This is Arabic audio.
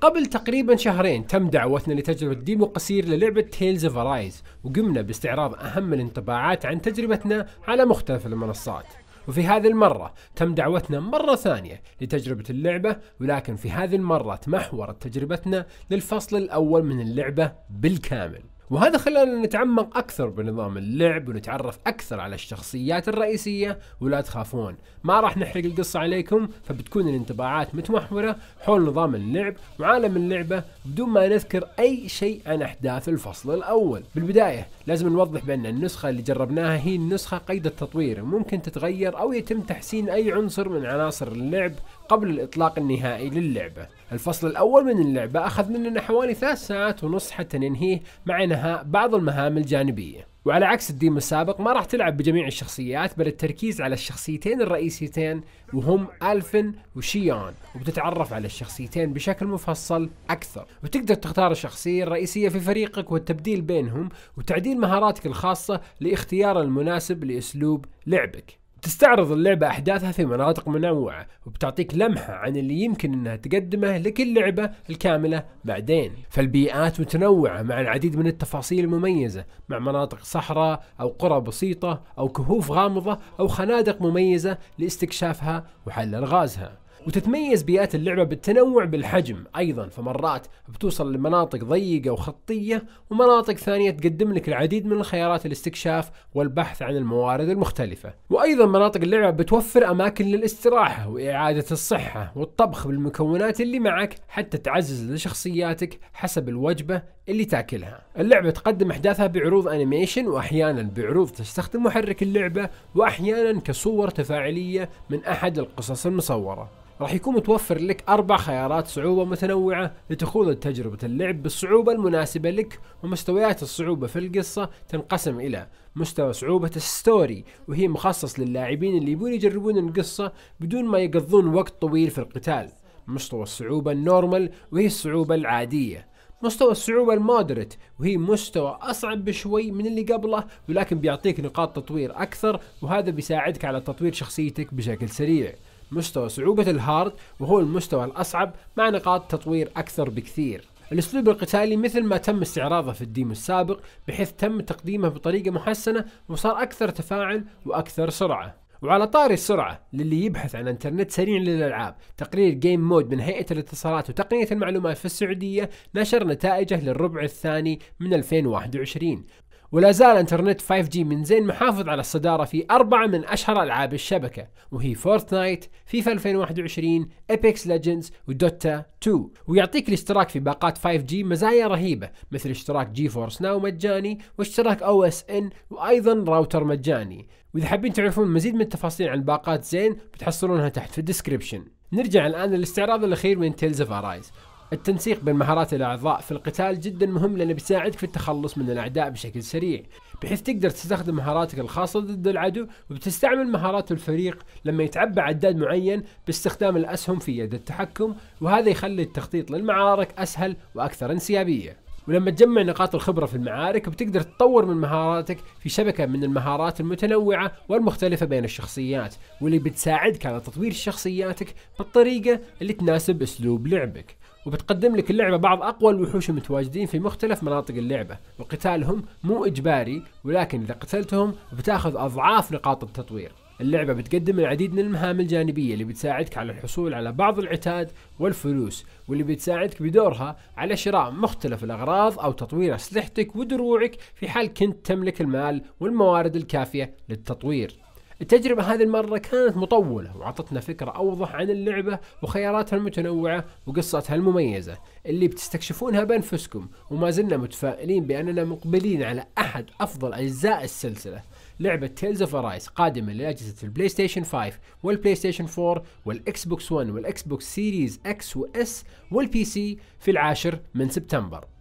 قبل تقريبا شهرين تم دعوتنا لتجربة ديمو قصير للعبة تيلز اوف رايز وقمنا باستعراض أهم الانطباعات عن تجربتنا على مختلف المنصات وفي هذه المرة تم دعوتنا مرة ثانية لتجربة اللعبة ولكن في هذه المرة تمحورت تجربتنا للفصل الأول من اللعبة بالكامل وهذا خلانا نتعمق أكثر بنظام اللعب ونتعرف أكثر على الشخصيات الرئيسية ولا تخافون ما راح نحرق القصة عليكم فبتكون الانطباعات متمحورة حول نظام اللعب وعالم اللعبة بدون ما نذكر أي شيء عن أحداث الفصل الأول بالبداية لازم نوضح بأن النسخة اللي جربناها هي النسخة قيد التطوير وممكن تتغير أو يتم تحسين أي عنصر من عناصر اللعب قبل الإطلاق النهائي للعبة الفصل الأول من اللعبة أخذ مننا حوالي ثلاث ساعات ونص حتى ننهيه مع انهاء بعض المهام الجانبية وعلى عكس الديم السابق ما راح تلعب بجميع الشخصيات بل التركيز على الشخصيتين الرئيسيتين وهم ألفن وشيان وبتتعرف على الشخصيتين بشكل مفصل أكثر وتقدر تختار الشخصية الرئيسية في فريقك والتبديل بينهم وتعديل مهاراتك الخاصة لاختيار المناسب لأسلوب لعبك تستعرض اللعبة أحداثها في مناطق منوعة وبتعطيك لمحة عن اللي يمكن أنها تقدمه لكل لعبة الكاملة بعدين فالبيئات متنوعة مع العديد من التفاصيل المميزة مع مناطق صحراء أو قرى بسيطة أو كهوف غامضة أو خنادق مميزة لاستكشافها وحل ألغازها وتتميز بيئات اللعبة بالتنوع بالحجم أيضا فمرات بتوصل لمناطق ضيقة وخطية ومناطق ثانية تقدم لك العديد من الخيارات الاستكشاف والبحث عن الموارد المختلفة وأيضا مناطق اللعبة بتوفر أماكن للاستراحة وإعادة الصحة والطبخ بالمكونات اللي معك حتى تعزز لشخصياتك حسب الوجبة اللي تاكلها اللعبة تقدم أحداثها بعروض أنيميشن وأحيانا بعروض تستخدم محرك اللعبة وأحيانا كصور تفاعلية من أحد القصص المصورة راح يكون متوفر لك أربع خيارات صعوبة متنوعة لتخوض تجربة اللعب بالصعوبة المناسبة لك ومستويات الصعوبة في القصة تنقسم إلى مستوى صعوبة الستوري وهي مخصص للاعبين اللي يبون يجربون القصة بدون ما يقضون وقت طويل في القتال مستوى الصعوبة النورمال وهي الصعوبة العادية مستوى الصعوبة المودريت وهي مستوى أصعب بشوي من اللي قبله ولكن بيعطيك نقاط تطوير أكثر وهذا بيساعدك على تطوير شخصيتك بشكل سريع مستوى صعوبة الهارد وهو المستوى الأصعب مع نقاط تطوير أكثر بكثير الاسلوب القتالي مثل ما تم استعراضه في الديمو السابق بحيث تم تقديمه بطريقة محسنة وصار أكثر تفاعل وأكثر سرعة وعلى طاري السرعة للي يبحث عن انترنت سريع للألعاب تقرير جيم مود من هيئة الاتصالات وتقنية المعلومات في السعودية نشر نتائجه للربع الثاني من 2021 ولا زال انترنت 5G من زين محافظ على الصدارة في أربعة من أشهر ألعاب الشبكة وهي فورتنايت، فيفا 2021، ايبكس ليجندز ودوتا 2 ويعطيك الاشتراك في باقات 5G مزايا رهيبة مثل اشتراك جي فورس ناو مجاني واشتراك او اس ان وايضا راوتر مجاني واذا حابين تعرفون مزيد من التفاصيل عن باقات زين بتحصلونها تحت في الديسكربشن نرجع الان للاستعراض الاخير من تيلز اوف ارايز التنسيق بين مهارات الأعضاء في القتال جدا مهم لأنه بيساعدك في التخلص من الأعداء بشكل سريع بحيث تقدر تستخدم مهاراتك الخاصة ضد العدو وبتستعمل مهارات الفريق لما يتعبى عداد معين باستخدام الأسهم في يد التحكم وهذا يخلي التخطيط للمعارك أسهل وأكثر انسيابية ولما تجمع نقاط الخبرة في المعارك بتقدر تطور من مهاراتك في شبكة من المهارات المتنوعة والمختلفة بين الشخصيات واللي بتساعدك على تطوير شخصياتك بالطريقة اللي تناسب أسلوب لعبك وبتقدم لك اللعبة بعض أقوى الوحوش المتواجدين في مختلف مناطق اللعبة وقتالهم مو إجباري ولكن إذا قتلتهم بتاخذ أضعاف نقاط التطوير اللعبة بتقدم العديد من المهام الجانبية اللي بتساعدك على الحصول على بعض العتاد والفلوس واللي بتساعدك بدورها على شراء مختلف الأغراض أو تطوير أسلحتك ودروعك في حال كنت تملك المال والموارد الكافية للتطوير التجربة هذه المرة كانت مطولة وعطتنا فكرة أوضح عن اللعبة وخياراتها المتنوعة وقصتها المميزة اللي بتستكشفونها بأنفسكم وما زلنا متفائلين بأننا مقبلين على أحد أفضل أجزاء السلسلة لعبة تيلز اوف ارايس قادمة لأجهزة البلاي ستيشن 5 والبلاي ستيشن 4 والإكس بوكس 1 والإكس بوكس سيريز اكس واس والبي سي في العاشر من سبتمبر